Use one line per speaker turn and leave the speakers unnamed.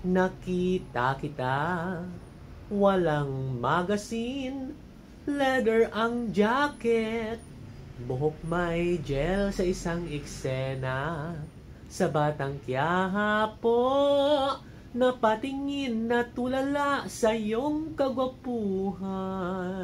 Nakita kita, walang magasin, leather ang jacket, buhok may gel sa isang eksena, sa batang kiyaha po, napatingin na tulala sa iyong kagwapuhan.